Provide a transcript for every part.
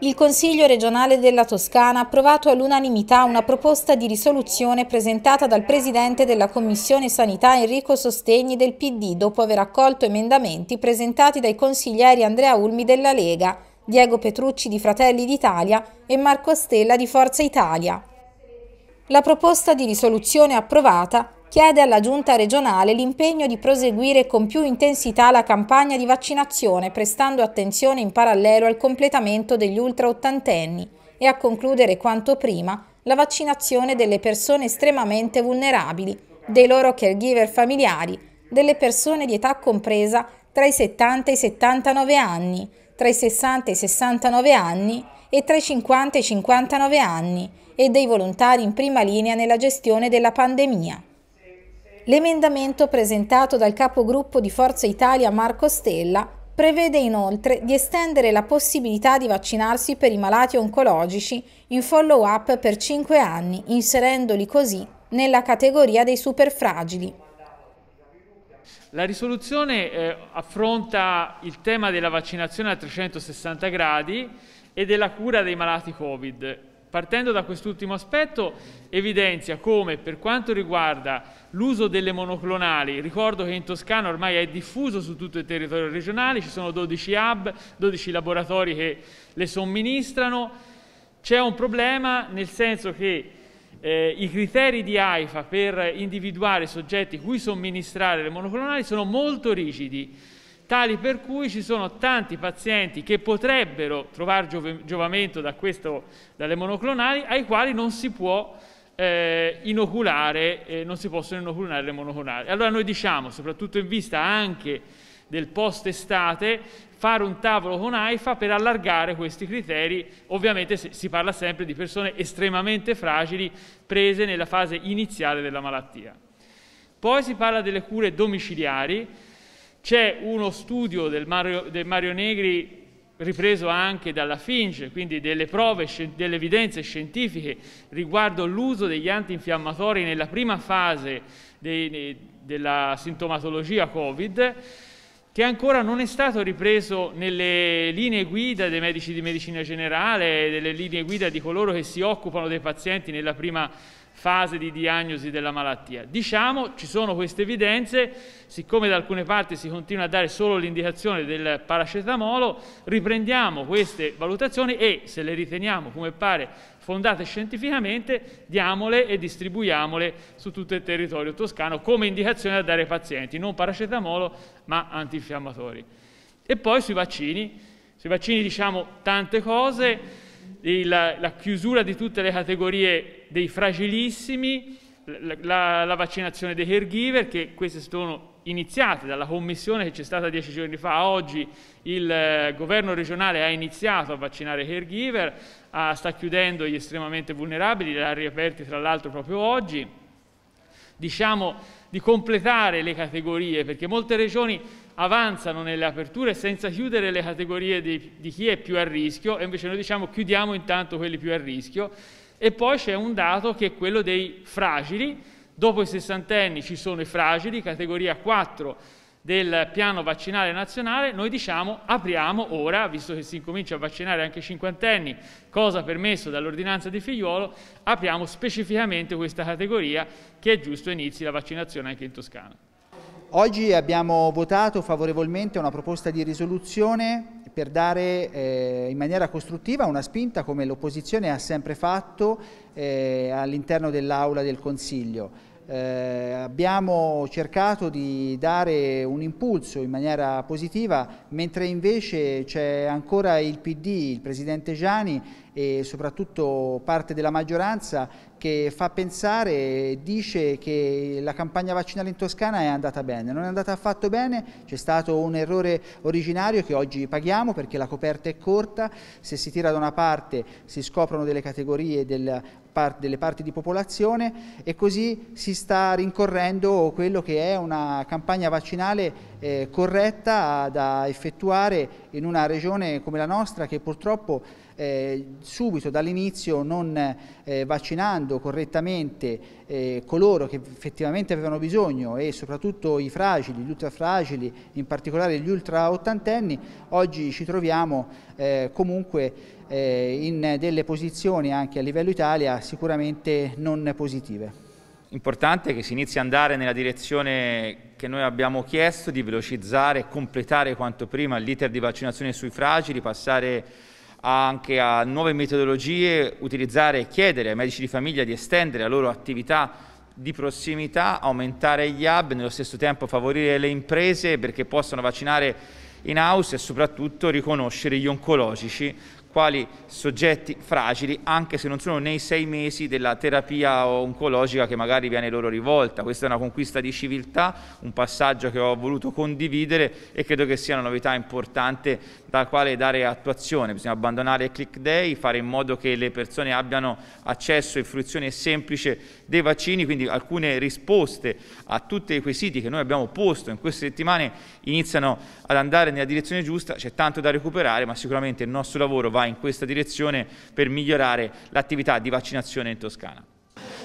Il Consiglio regionale della Toscana ha approvato all'unanimità una proposta di risoluzione presentata dal Presidente della Commissione Sanità Enrico Sostegni del PD dopo aver accolto emendamenti presentati dai consiglieri Andrea Ulmi della Lega, Diego Petrucci di Fratelli d'Italia e Marco Stella di Forza Italia. La proposta di risoluzione approvata chiede alla giunta regionale l'impegno di proseguire con più intensità la campagna di vaccinazione, prestando attenzione in parallelo al completamento degli ultraottantenni e a concludere quanto prima la vaccinazione delle persone estremamente vulnerabili, dei loro caregiver familiari, delle persone di età compresa tra i 70 e i 79 anni, tra i 60 e i 69 anni e tra i 50 e i 59 anni e dei volontari in prima linea nella gestione della pandemia. L'emendamento presentato dal capogruppo di Forza Italia Marco Stella prevede inoltre di estendere la possibilità di vaccinarsi per i malati oncologici in follow-up per 5 anni, inserendoli così nella categoria dei superfragili. La risoluzione eh, affronta il tema della vaccinazione a 360 gradi e della cura dei malati Covid Partendo da quest'ultimo aspetto evidenzia come per quanto riguarda l'uso delle monoclonali, ricordo che in Toscana ormai è diffuso su tutto il territorio regionale, ci sono 12 hub, 12 laboratori che le somministrano, c'è un problema nel senso che eh, i criteri di AIFA per individuare soggetti cui somministrare le monoclonali sono molto rigidi tali per cui ci sono tanti pazienti che potrebbero trovare giov- giovamento da questo, dalle monoclonali, ai quali non si può eh, inoculare, eh, non si possono inoculare le monoclonali. Allora noi diciamo, soprattutto in vista anche del post-estate, fare un tavolo con AIFA per allargare questi criteri. Ovviamente si parla sempre di persone estremamente fragili prese nella fase iniziale della malattia. Poi si parla delle cure domiciliari, c'è uno studio del Mario, del Mario Negri ripreso anche dalla Finge, quindi delle prove, delle evidenze scientifiche riguardo l'uso degli antinfiammatori nella prima fase dei, della sintomatologia Covid, che ancora non è stato ripreso nelle linee guida dei medici di medicina generale, delle linee guida di coloro che si occupano dei pazienti nella prima fase di diagnosi della malattia. Diciamo, ci sono queste evidenze, siccome da alcune parti si continua a dare solo l'indicazione del paracetamolo, riprendiamo queste valutazioni e se le riteniamo, come pare, fondate scientificamente, diamole e distribuiamole su tutto il territorio toscano come indicazione da dare ai pazienti, non paracetamolo ma antinfiammatori. E poi sui vaccini, sui vaccini diciamo tante cose, la chiusura di tutte le categorie dei fragilissimi, la, la, la vaccinazione dei caregiver, che queste sono iniziate dalla commissione che c'è stata dieci giorni fa, oggi il eh, governo regionale ha iniziato a vaccinare i caregiver, ah, sta chiudendo gli estremamente vulnerabili, li ha riaperti tra l'altro proprio oggi, diciamo di completare le categorie, perché molte regioni avanzano nelle aperture senza chiudere le categorie di, di chi è più a rischio e invece noi diciamo chiudiamo intanto quelli più a rischio e poi c'è un dato che è quello dei fragili. Dopo i sessantenni ci sono i fragili, categoria 4 del piano vaccinale nazionale, noi diciamo apriamo ora, visto che si incomincia a vaccinare anche i cinquantenni, cosa permesso dall'ordinanza di figliuolo, apriamo specificamente questa categoria che è giusto inizi la vaccinazione anche in Toscana. Oggi abbiamo votato favorevolmente una proposta di risoluzione per dare eh, in maniera costruttiva una spinta come l'opposizione ha sempre fatto eh, all'interno dell'Aula del Consiglio. Eh, abbiamo cercato di dare un impulso in maniera positiva, mentre invece c'è ancora il PD, il Presidente Gianni e soprattutto parte della maggioranza che fa pensare, dice che la campagna vaccinale in Toscana è andata bene, non è andata affatto bene, c'è stato un errore originario che oggi paghiamo perché la coperta è corta, se si tira da una parte si scoprono delle categorie del, delle parti di popolazione e così si sta rincorrendo quello che è una campagna vaccinale eh, corretta da effettuare in una regione come la nostra che purtroppo eh, subito dall'inizio non eh, vaccinando correttamente eh, coloro che effettivamente avevano bisogno e soprattutto i fragili, gli ultra fragili, in particolare gli ultra ottantenni, oggi ci troviamo eh, comunque eh, in delle posizioni anche a livello Italia sicuramente non positive importante che si inizi ad andare nella direzione che noi abbiamo chiesto di velocizzare e completare quanto prima l'iter di vaccinazione sui fragili, passare anche a nuove metodologie, utilizzare e chiedere ai medici di famiglia di estendere la loro attività di prossimità, aumentare gli hub, nello stesso tempo favorire le imprese perché possano vaccinare in house e soprattutto riconoscere gli oncologici quali soggetti fragili, anche se non sono nei sei mesi della terapia oncologica che magari viene loro rivolta. Questa è una conquista di civiltà, un passaggio che ho voluto condividere e credo che sia una novità importante dal quale dare attuazione. Bisogna abbandonare il click day, fare in modo che le persone abbiano accesso e fruizione semplice dei vaccini, quindi alcune risposte a tutti i quesiti che noi abbiamo posto in queste settimane iniziano ad andare nella direzione giusta, c'è tanto da recuperare, ma sicuramente il nostro lavoro va in questa direzione per migliorare l'attività di vaccinazione in Toscana.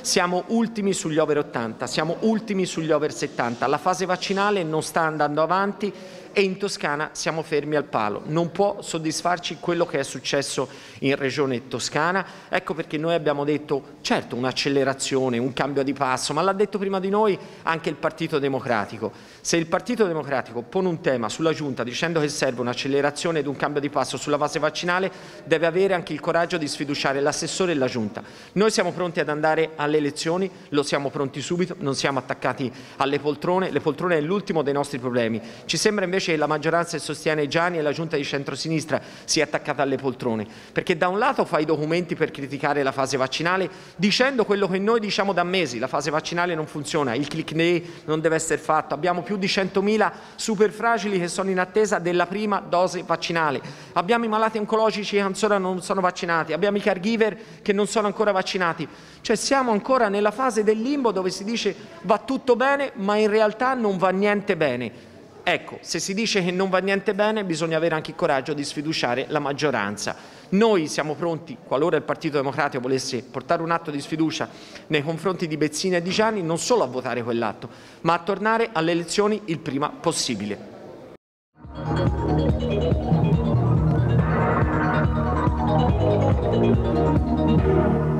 Siamo ultimi sugli over 80, siamo ultimi sugli over 70, la fase vaccinale non sta andando avanti e in Toscana siamo fermi al palo. Non può soddisfarci quello che è successo in Regione Toscana, ecco perché noi abbiamo detto certo un'accelerazione, un cambio di passo, ma l'ha detto prima di noi anche il Partito Democratico. Se il Partito Democratico pone un tema sulla Giunta dicendo che serve un'accelerazione ed un cambio di passo sulla fase vaccinale, deve avere anche il coraggio di sfiduciare l'assessore e la Giunta. Noi siamo pronti ad andare alle elezioni, lo siamo pronti subito, non siamo attaccati alle poltrone, le poltrone è l'ultimo dei nostri problemi. Ci sembra invece che la maggioranza che sostiene Gianni e la Giunta di centrosinistra sia attaccata alle poltrone, perché da un lato fa i documenti per criticare la fase vaccinale dicendo quello che noi diciamo da mesi, la fase vaccinale non funziona, il click day non deve essere fatto, abbiamo più più di 100.000 superfragili che sono in attesa della prima dose vaccinale. Abbiamo i malati oncologici che ancora non sono vaccinati, abbiamo i caregiver che non sono ancora vaccinati. Cioè siamo ancora nella fase del limbo dove si dice va tutto bene, ma in realtà non va niente bene. Ecco, se si dice che non va niente bene, bisogna avere anche il coraggio di sfiduciare la maggioranza. Noi siamo pronti, qualora il Partito Democratico volesse portare un atto di sfiducia nei confronti di Bezzina e di Gianni, non solo a votare quell'atto, ma a tornare alle elezioni il prima possibile. Thank you.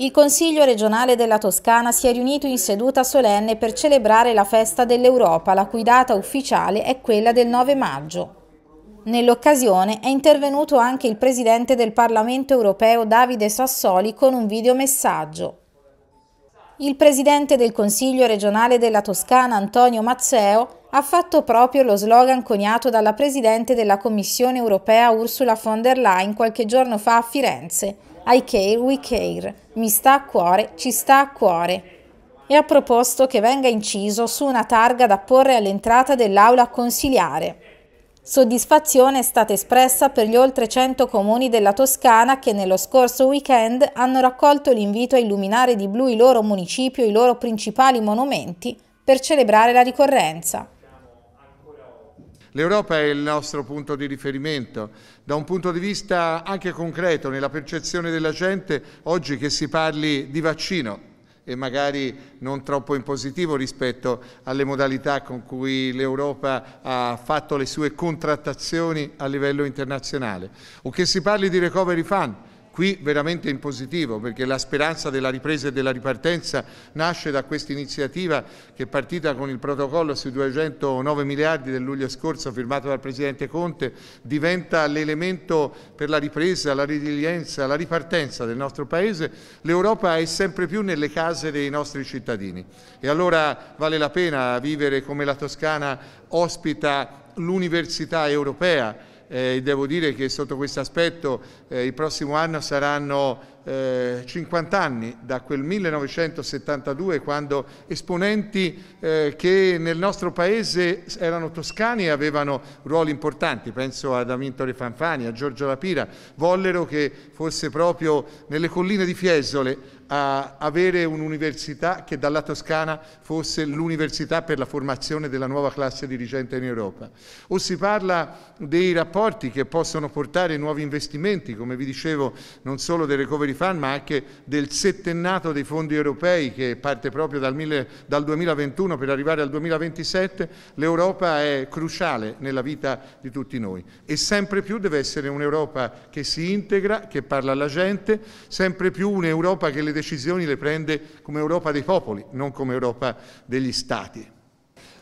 Il Consiglio regionale della Toscana si è riunito in seduta solenne per celebrare la festa dell'Europa, la cui data ufficiale è quella del 9 maggio. Nell'occasione è intervenuto anche il presidente del Parlamento europeo Davide Sassoli con un videomessaggio. Il presidente del Consiglio regionale della Toscana Antonio Mazzeo ha fatto proprio lo slogan coniato dalla presidente della Commissione europea Ursula von der Leyen qualche giorno fa a Firenze i care, we care, mi sta a cuore, ci sta a cuore. E ha proposto che venga inciso su una targa da porre all'entrata dell'aula consiliare. Soddisfazione è stata espressa per gli oltre 100 comuni della Toscana che nello scorso weekend hanno raccolto l'invito a illuminare di blu il loro municipio e i loro principali monumenti per celebrare la ricorrenza. L'Europa è il nostro punto di riferimento, da un punto di vista anche concreto, nella percezione della gente, oggi che si parli di vaccino e magari non troppo in positivo rispetto alle modalità con cui l'Europa ha fatto le sue contrattazioni a livello internazionale, o che si parli di recovery fund, qui veramente in positivo perché la speranza della ripresa e della ripartenza nasce da questa iniziativa che è partita con il protocollo sui 209 miliardi del luglio scorso firmato dal Presidente Conte, diventa l'elemento per la ripresa, la resilienza, la ripartenza del nostro Paese. L'Europa è sempre più nelle case dei nostri cittadini e allora vale la pena vivere come la Toscana ospita l'università europea eh, devo dire che sotto questo aspetto eh, il prossimo anno saranno eh, 50 anni da quel 1972 quando esponenti eh, che nel nostro paese erano toscani e avevano ruoli importanti, penso ad Amintore Fanfani, a Giorgio Lapira, vollero che fosse proprio nelle colline di Fiesole a avere un'università che dalla Toscana fosse l'università per la formazione della nuova classe dirigente in Europa. O si parla dei rapporti che possono portare nuovi investimenti, come vi dicevo, non solo del Recovery Fund, ma anche del settennato dei fondi europei che parte proprio dal, mille, dal 2021 per arrivare al 2027. L'Europa è cruciale nella vita di tutti noi e sempre più deve essere un'Europa che si integra, che parla alla gente, sempre più un'Europa che le decisioni le prende come Europa dei popoli, non come Europa degli Stati.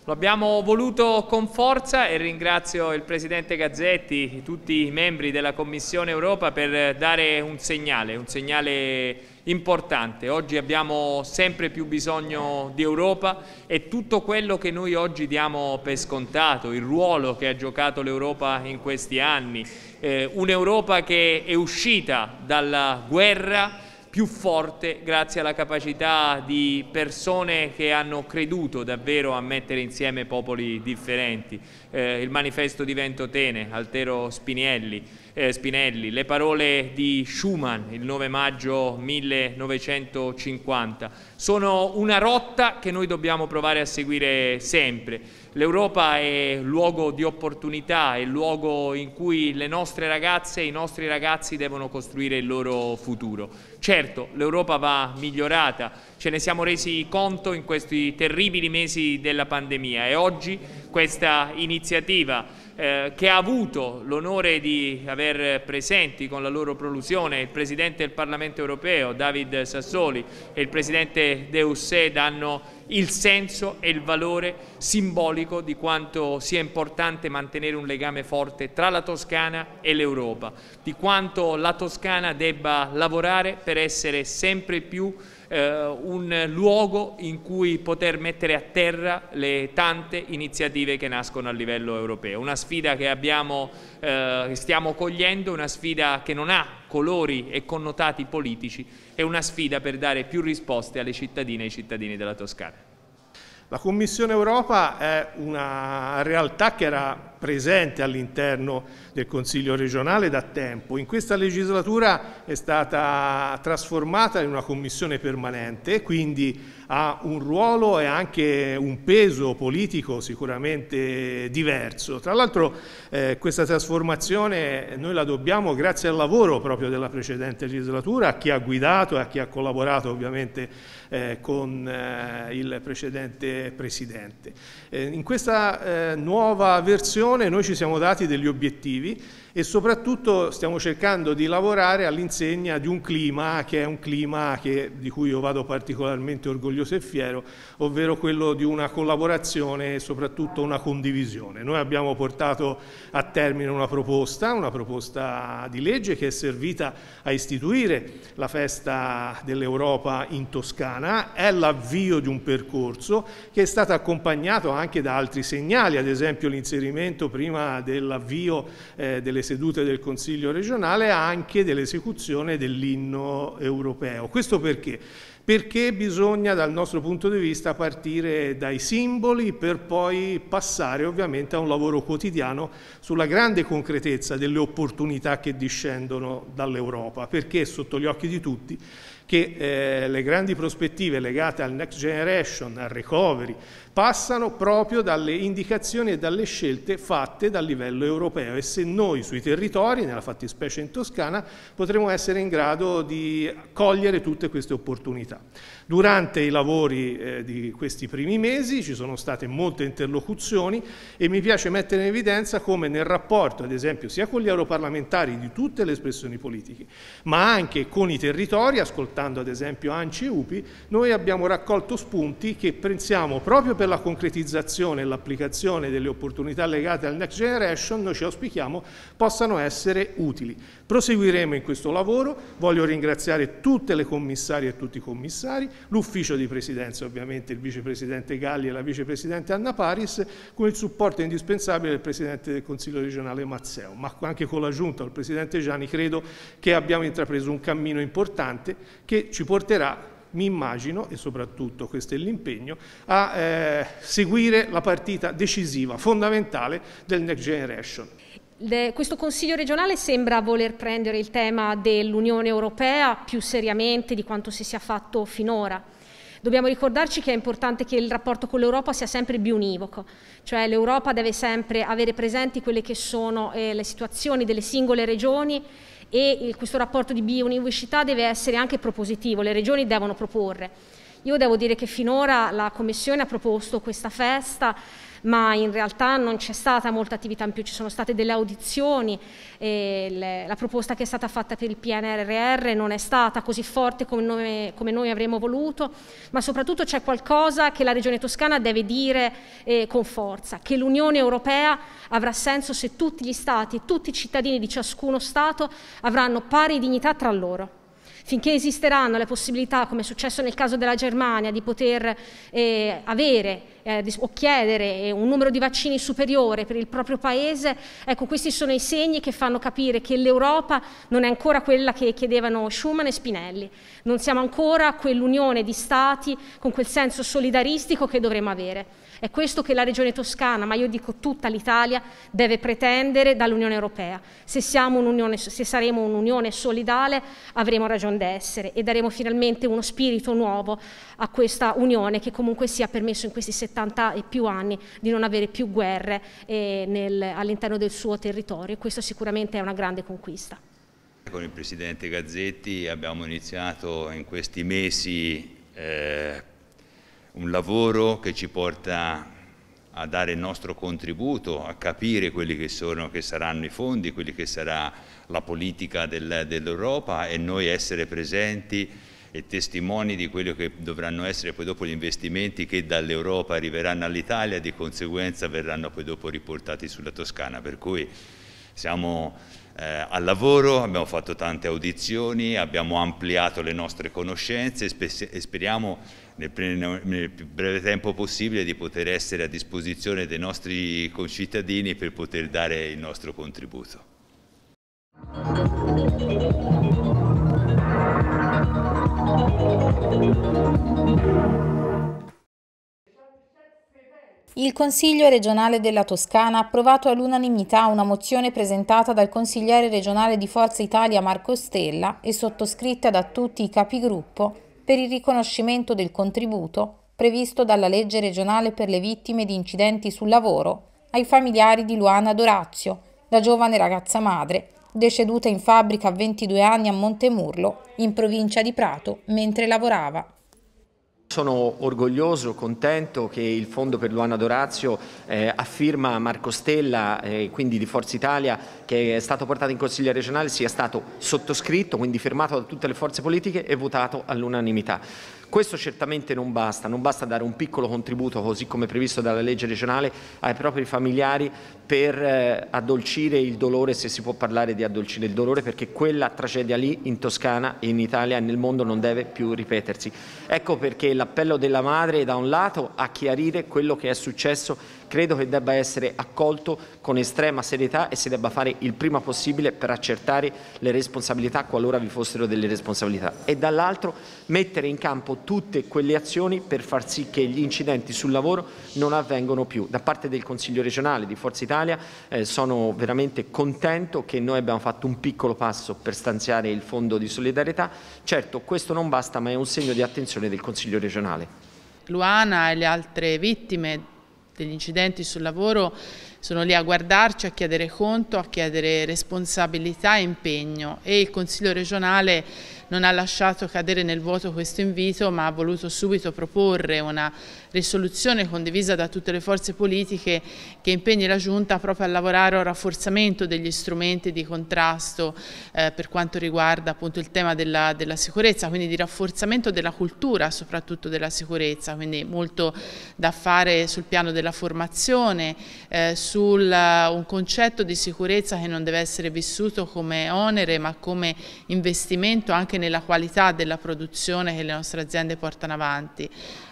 Lo abbiamo voluto con forza e ringrazio il Presidente Gazzetti, tutti i membri della Commissione Europa per dare un segnale, un segnale importante. Oggi abbiamo sempre più bisogno di Europa e tutto quello che noi oggi diamo per scontato, il ruolo che ha giocato l'Europa in questi anni, eh, un'Europa che è uscita dalla guerra, più forte grazie alla capacità di persone che hanno creduto davvero a mettere insieme popoli differenti. Eh, il manifesto di Ventotene, Altero Spinielli, eh, Spinelli, le parole di Schumann il 9 maggio 1950. Sono una rotta che noi dobbiamo provare a seguire sempre. L'Europa è luogo di opportunità, è luogo in cui le nostre ragazze e i nostri ragazzi devono costruire il loro futuro. Certo, l'Europa va migliorata, ce ne siamo resi conto in questi terribili mesi della pandemia e oggi questa iniziativa eh, che ha avuto l'onore di aver presenti con la loro prolusione il Presidente del Parlamento europeo David Sassoli e il Presidente De Hussè danno il senso e il valore simbolico di quanto sia importante mantenere un legame forte tra la Toscana e l'Europa, di quanto la Toscana debba lavorare per essere sempre più eh, un luogo in cui poter mettere a terra le tante iniziative che nascono a livello europeo. Una sfida che, abbiamo, eh, stiamo cogliendo, una sfida che non ha colori e connotati politici, è una sfida per dare più risposte alle cittadine e ai cittadini della Toscana. La Commissione Europa è una realtà che era presente all'interno del Consiglio regionale da tempo. In questa legislatura è stata trasformata in una commissione permanente, quindi ha un ruolo e anche un peso politico sicuramente diverso. Tra l'altro eh, questa trasformazione noi la dobbiamo grazie al lavoro proprio della precedente legislatura, a chi ha guidato e a chi ha collaborato ovviamente eh, con eh, il precedente Presidente. Eh, in questa eh, nuova versione formazione noi ci siamo dati degli obiettivi e soprattutto stiamo cercando di lavorare all'insegna di un clima che è un clima che, di cui io vado particolarmente orgoglioso e fiero, ovvero quello di una collaborazione e soprattutto una condivisione. Noi abbiamo portato a termine una proposta, una proposta di legge che è servita a istituire la festa dell'Europa in Toscana, è l'avvio di un percorso che è stato accompagnato anche da altri segnali, ad esempio l'inserimento prima dell'avvio eh, delle sedute del Consiglio regionale anche dell'esecuzione dell'inno europeo. Questo perché? Perché bisogna dal nostro punto di vista partire dai simboli per poi passare ovviamente a un lavoro quotidiano sulla grande concretezza delle opportunità che discendono dall'Europa, perché è sotto gli occhi di tutti che eh, le grandi prospettive legate al Next Generation, al Recovery, passano proprio dalle indicazioni e dalle scelte fatte dal livello europeo e se noi sui territori, nella fattispecie in Toscana, potremo essere in grado di cogliere tutte queste opportunità. Durante i lavori eh, di questi primi mesi ci sono state molte interlocuzioni e mi piace mettere in evidenza come nel rapporto, ad esempio, sia con gli europarlamentari di tutte le espressioni politiche, ma anche con i territori, ascoltando ad esempio ANCI e UPI, noi abbiamo raccolto spunti che pensiamo proprio per per la concretizzazione e l'applicazione delle opportunità legate al Next Generation noi ci auspichiamo possano essere utili. Proseguiremo in questo lavoro, voglio ringraziare tutte le commissarie e tutti i commissari, l'ufficio di presidenza ovviamente, il vicepresidente Galli e la vicepresidente Anna Paris, con il supporto indispensabile del presidente del Consiglio regionale Mazzeo, ma anche con la giunta, del presidente Gianni credo che abbiamo intrapreso un cammino importante che ci porterà mi immagino, e soprattutto questo è l'impegno, a eh, seguire la partita decisiva, fondamentale del Next Generation. Questo Consiglio regionale sembra voler prendere il tema dell'Unione Europea più seriamente di quanto si sia fatto finora. Dobbiamo ricordarci che è importante che il rapporto con l'Europa sia sempre bionivoco, cioè l'Europa deve sempre avere presenti quelle che sono eh, le situazioni delle singole regioni e il, questo rapporto di bionivicità deve essere anche propositivo, le regioni devono proporre. Io devo dire che finora la Commissione ha proposto questa festa ma in realtà non c'è stata molta attività in più, ci sono state delle audizioni, le, la proposta che è stata fatta per il PNRR non è stata così forte come noi, come noi avremmo voluto, ma soprattutto c'è qualcosa che la Regione Toscana deve dire eh, con forza, che l'Unione Europea avrà senso se tutti gli Stati, tutti i cittadini di ciascuno Stato avranno pari dignità tra loro finché esisteranno le possibilità, come è successo nel caso della Germania, di poter eh, avere eh, o chiedere eh, un numero di vaccini superiore per il proprio paese, ecco questi sono i segni che fanno capire che l'Europa non è ancora quella che chiedevano Schuman e Spinelli, non siamo ancora quell'unione di stati con quel senso solidaristico che dovremmo avere. È questo che la regione toscana, ma io dico tutta l'Italia, deve pretendere dall'Unione Europea. Se, un se saremo un'unione solidale avremo ragione d'essere e daremo finalmente uno spirito nuovo a questa unione che comunque sia permesso in questi 70 70 e più anni di non avere più guerre eh, all'interno del suo territorio e questa sicuramente è una grande conquista. Con il Presidente Gazzetti abbiamo iniziato in questi mesi eh, un lavoro che ci porta a dare il nostro contributo, a capire quelli che, sono, che saranno i fondi, quelli che sarà la politica del, dell'Europa e noi essere presenti e testimoni di quello che dovranno essere poi dopo gli investimenti che dall'Europa arriveranno all'Italia e di conseguenza verranno poi dopo riportati sulla Toscana. Per cui siamo eh, al lavoro, abbiamo fatto tante audizioni, abbiamo ampliato le nostre conoscenze e speriamo nel, nel, più breve tempo possibile di poter essere a disposizione dei nostri concittadini per poter dare il nostro contributo. Il Consiglio regionale della Toscana ha approvato all'unanimità una mozione presentata dal consigliere regionale di Forza Italia Marco Stella e sottoscritta da tutti i capigruppo per il riconoscimento del contributo previsto dalla legge regionale per le vittime di incidenti sul lavoro ai familiari di Luana Dorazio, la giovane ragazza madre, deceduta in fabbrica a 22 anni a Montemurlo, in provincia di Prato, mentre lavorava. Sono orgoglioso, contento che il Fondo per Luana Dorazio eh, affirma Marco Stella, eh, quindi di Forza Italia, che è stato portato in Consiglio regionale, sia stato sottoscritto, quindi firmato da tutte le forze politiche e votato all'unanimità. Questo certamente non basta, non basta dare un piccolo contributo, così come previsto dalla legge regionale, ai propri familiari per eh, addolcire il dolore, se si può parlare di addolcire il dolore, perché quella tragedia lì in Toscana, in Italia e nel mondo non deve più ripetersi. Ecco perché l'appello della madre è da un lato a chiarire quello che è successo credo che debba essere accolto con estrema serietà e si debba fare il prima possibile per accertare le responsabilità qualora vi fossero delle responsabilità e dall'altro mettere in campo tutte quelle azioni per far sì che gli incidenti sul lavoro non avvengano più. Da parte del Consiglio regionale di Forza Italia eh, sono veramente contento che noi abbiamo fatto un piccolo passo per stanziare il fondo di solidarietà. Certo questo non basta ma è un segno di attenzione del Consiglio regionale. Luana e le altre vittime degli incidenti sul lavoro sono lì a guardarci, a chiedere conto, a chiedere responsabilità e impegno e il Consiglio regionale non ha lasciato cadere nel vuoto questo invito ma ha voluto subito proporre una risoluzione condivisa da tutte le forze politiche che impegni la Giunta proprio a lavorare al rafforzamento degli strumenti di contrasto eh, per quanto riguarda appunto il tema della, della sicurezza, quindi di rafforzamento della cultura soprattutto della sicurezza, quindi molto da fare sul piano della formazione, eh, su eh, un concetto di sicurezza che non deve essere vissuto come onere ma come investimento anche anche nella qualità della produzione che le nostre aziende portano avanti.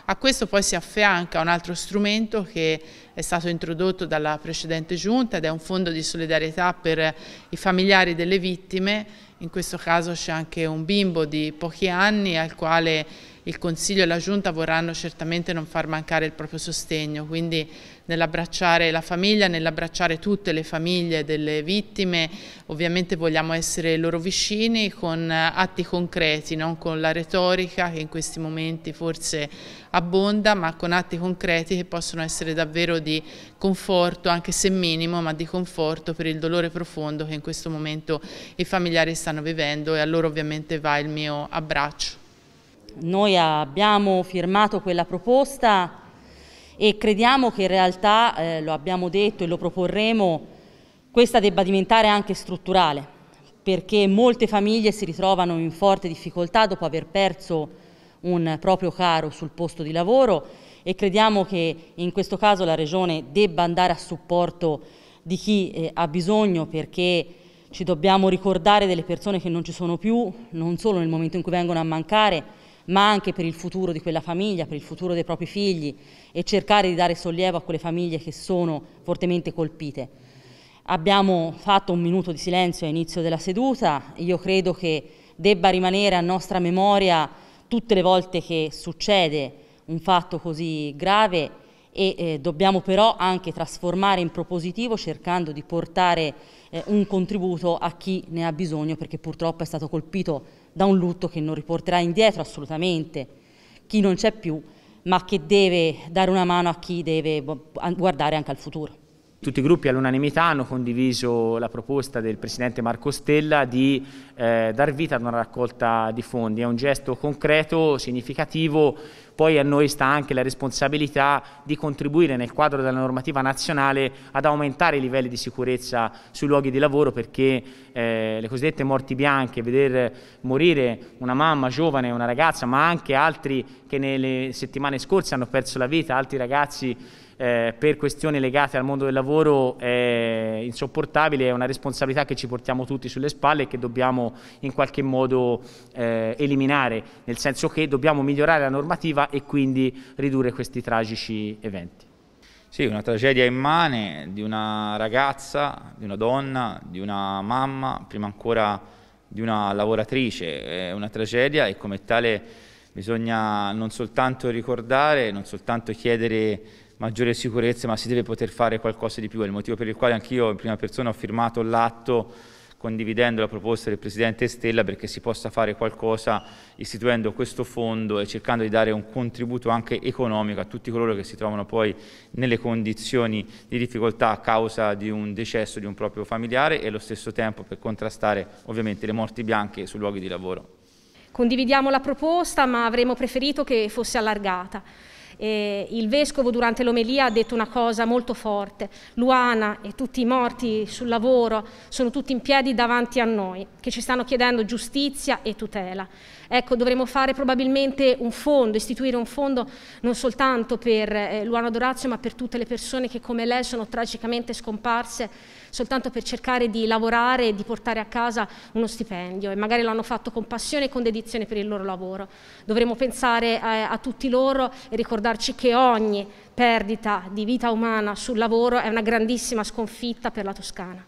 A questo poi si affianca un altro strumento che è stato introdotto dalla precedente giunta ed è un fondo di solidarietà per i familiari delle vittime, in questo caso c'è anche un bimbo di pochi anni al quale il Consiglio e la Giunta vorranno certamente non far mancare il proprio sostegno, quindi nell'abbracciare la famiglia, nell'abbracciare tutte le famiglie delle vittime. Ovviamente vogliamo essere loro vicini con eh, atti concreti, non con la retorica che in questi momenti forse abbonda, ma con atti concreti che possono essere davvero di conforto, anche se minimo, ma di conforto per il dolore profondo che in questo momento i familiari stanno vivendo e a loro ovviamente va il mio abbraccio. Noi abbiamo firmato quella proposta e crediamo che in realtà, eh, lo abbiamo detto e lo proporremo, questa debba diventare anche strutturale, perché molte famiglie si ritrovano in forte difficoltà dopo aver perso un proprio caro sul posto di lavoro e crediamo che in questo caso la Regione debba andare a supporto di chi eh, ha bisogno perché ci dobbiamo ricordare delle persone che non ci sono più, non solo nel momento in cui vengono a mancare, ma anche per il futuro di quella famiglia, per il futuro dei propri figli e cercare di dare sollievo a quelle famiglie che sono fortemente colpite. Abbiamo fatto un minuto di silenzio all'inizio della seduta, io credo che debba rimanere a nostra memoria tutte le volte che succede un fatto così grave e eh, dobbiamo però anche trasformare in propositivo cercando di portare eh, un contributo a chi ne ha bisogno perché purtroppo è stato colpito da un lutto che non riporterà indietro assolutamente chi non c'è più, ma che deve dare una mano a chi deve guardare anche al futuro. Tutti i gruppi all'unanimità hanno condiviso la proposta del Presidente Marco Stella di eh, dar vita ad una raccolta di fondi. È un gesto concreto, significativo poi a noi sta anche la responsabilità di contribuire nel quadro della normativa nazionale ad aumentare i livelli di sicurezza sui luoghi di lavoro perché eh, le cosiddette morti bianche, vedere morire una mamma giovane, una ragazza, ma anche altri che nelle settimane scorse hanno perso la vita, altri ragazzi eh, per questioni legate al mondo del lavoro è insopportabile, è una responsabilità che ci portiamo tutti sulle spalle e che dobbiamo in qualche modo eh, eliminare, nel senso che dobbiamo migliorare la normativa e quindi ridurre questi tragici eventi. Sì, una tragedia immane di una ragazza, di una donna, di una mamma, prima ancora di una lavoratrice. È una tragedia e come tale bisogna non soltanto ricordare, non soltanto chiedere maggiore sicurezza, ma si deve poter fare qualcosa di più. È il motivo per il quale anch'io in prima persona ho firmato l'atto condividendo la proposta del Presidente Stella perché si possa fare qualcosa istituendo questo fondo e cercando di dare un contributo anche economico a tutti coloro che si trovano poi nelle condizioni di difficoltà a causa di un decesso di un proprio familiare e allo stesso tempo per contrastare ovviamente le morti bianche sui luoghi di lavoro. Condividiamo la proposta ma avremmo preferito che fosse allargata. Eh, il vescovo durante l'omelia ha detto una cosa molto forte, Luana e tutti i morti sul lavoro sono tutti in piedi davanti a noi, che ci stanno chiedendo giustizia e tutela. Ecco, dovremmo fare probabilmente un fondo, istituire un fondo non soltanto per eh, Luana Dorazio, ma per tutte le persone che come lei sono tragicamente scomparse soltanto per cercare di lavorare e di portare a casa uno stipendio e magari l'hanno fatto con passione e con dedizione per il loro lavoro. Dovremmo pensare a, eh, a tutti loro e ricordarci che ogni perdita di vita umana sul lavoro è una grandissima sconfitta per la Toscana.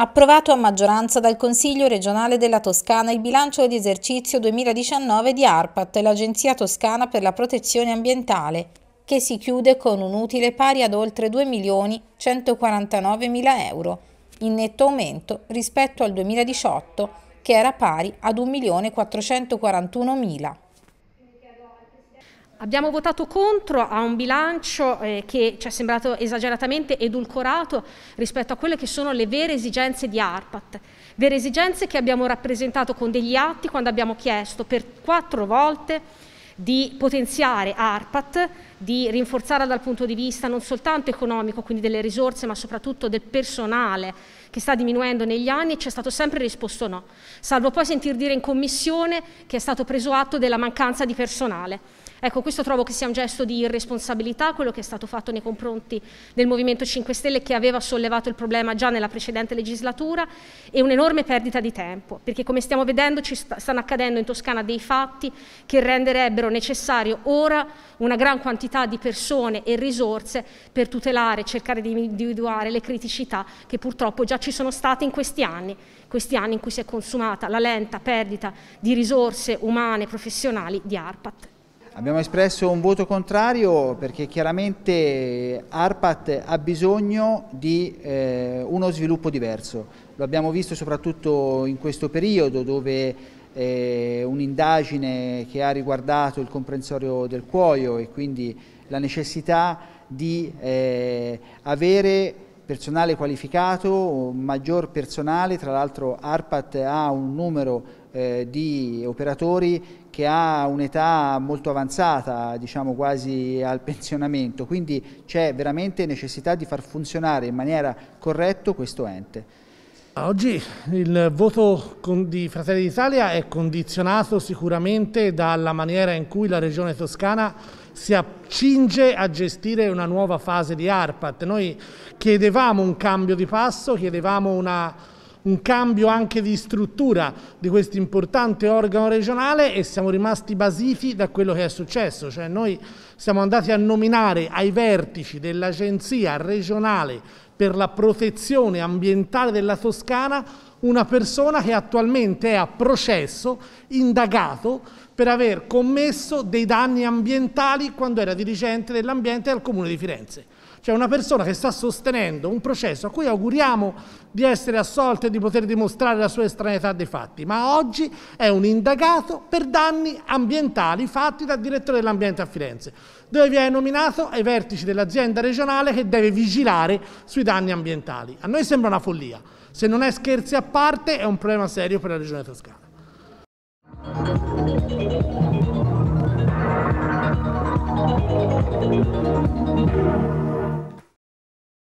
Approvato a maggioranza dal Consiglio regionale della Toscana il bilancio di esercizio 2019 di ARPAT, l'Agenzia Toscana per la Protezione Ambientale, che si chiude con un utile pari ad oltre 2.149.000 euro, in netto aumento rispetto al 2018, che era pari ad 1.441.000. Abbiamo votato contro a un bilancio eh, che ci è sembrato esageratamente edulcorato rispetto a quelle che sono le vere esigenze di ARPAT, vere esigenze che abbiamo rappresentato con degli atti quando abbiamo chiesto per quattro volte di potenziare ARPAT, di rinforzarla dal punto di vista non soltanto economico, quindi delle risorse, ma soprattutto del personale che sta diminuendo negli anni, e ci è stato sempre risposto no, salvo poi sentir dire in commissione che è stato preso atto della mancanza di personale. Ecco, questo trovo che sia un gesto di irresponsabilità, quello che è stato fatto nei confronti del Movimento 5 Stelle che aveva sollevato il problema già nella precedente legislatura e un'enorme perdita di tempo, perché come stiamo vedendo ci st stanno accadendo in Toscana dei fatti che renderebbero necessario ora una gran quantità di persone e risorse per tutelare, cercare di individuare le criticità che purtroppo già ci sono state in questi anni, questi anni in cui si è consumata la lenta perdita di risorse umane, professionali di ARPAT. Abbiamo espresso un voto contrario perché chiaramente ARPAT ha bisogno di eh, uno sviluppo diverso. Lo abbiamo visto soprattutto in questo periodo dove eh, un'indagine che ha riguardato il comprensorio del cuoio e quindi la necessità di eh, avere personale qualificato, maggior personale, tra l'altro ARPAT ha un numero eh, di operatori che ha un'età molto avanzata, diciamo quasi al pensionamento, quindi c'è veramente necessità di far funzionare in maniera corretta questo ente. Oggi il voto di Fratelli d'Italia è condizionato sicuramente dalla maniera in cui la Regione Toscana si accinge a gestire una nuova fase di ARPAT. Noi chiedevamo un cambio di passo, chiedevamo una un cambio anche di struttura di questo importante organo regionale e siamo rimasti basiti da quello che è successo, cioè noi siamo andati a nominare ai vertici dell'Agenzia regionale per la protezione ambientale della Toscana una persona che attualmente è a processo, indagato per aver commesso dei danni ambientali quando era dirigente dell'ambiente al Comune di Firenze. Cioè una persona che sta sostenendo un processo a cui auguriamo di essere assolto e di poter dimostrare la sua estraneità dei fatti, ma oggi è un indagato per danni ambientali fatti dal direttore dell'ambiente a Firenze, dove viene nominato ai vertici dell'azienda regionale che deve vigilare sui danni ambientali. A noi sembra una follia. Se non è scherzi a parte è un problema serio per la regione toscana. Thank you.